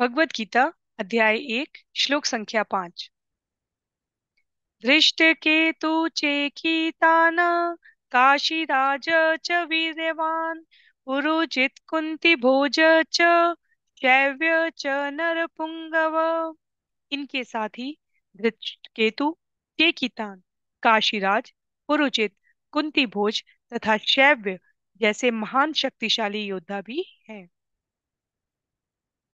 भगवत गीता अध्याय एक श्लोक संख्या पांच धृष्ट के तु चेखीता न काशीराज च वीरवान पुरोजित कुंती भोज च शैव्य च इनके साथ ही धृष्ट केतु चेकितान काशीराज पुरोजित कुंती भोज तथा शैव्य जैसे महान शक्तिशाली योद्धा भी हैं